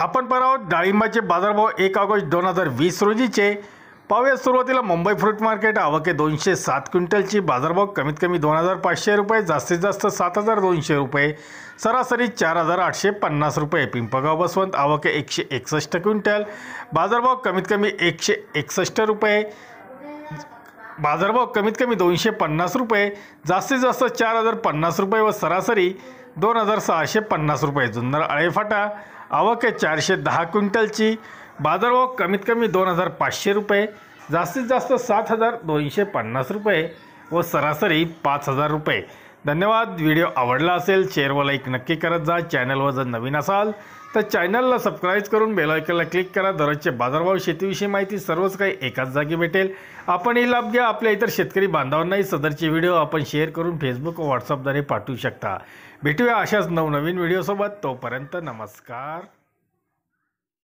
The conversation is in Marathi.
आपण पर आहोत डाळिंबाचे बाजारभाव एक ऑगस्ट दोन हजार वीस रोजीचे पाहूया सुरुवातीला मुंबई फ्रूट मार्केट आवके दोनशे सात क्विंटलची बाजारभाव कमीत कमी दोन हजार पाचशे रुपये जास्तीत जास्त सात हजार दोनशे रुपये सरासरी चार हजार आठशे पन्नास रुपये पिंपगाव बसवंत आवके एकशे एकसष्ट क्विंटल बाजारभाव कमीत कमी एकशे एकसष्ट रुपये बाजारभाव कमीत कमी दोनशे पन्नास रुपये जास्तीत जास्त चार हजार पन्नास रुपये व सरासरी दोन हजार सहाशे पन्नास रुपये जुन्नर अळेफाटा आवक आहे चारशे दहा क्विंटलची बाजारभाव कमीत कमी दोन हजार पाचशे रुपये जास्तीत जास्त सात हजार दोनशे पन्नास रुपये व सरासरी पाच हजार रुपये धन्यवाद व्हिडिओ आवडला असेल शेअर व लाईक नक्की करत जा चॅनलवर जर नवीन असाल तर चॅनलला सबस्क्राईब करून बेलायकनला क्लिक करा दररोजचे बाजारभाव शेतीविषयी माहिती सर्वच काही एकाच जागी भेटेल आपणही लाभ घ्या आपल्या इतर शेतकरी बांधवांनाही सदरचे व्हिडिओ आपण शेअर करून फेसबुक व व्हॉट्सअपद्वारे पाठवू शकता भेटूया अशाच नवनवीन व्हिडिओसोबत तोपर्यंत नमस्कार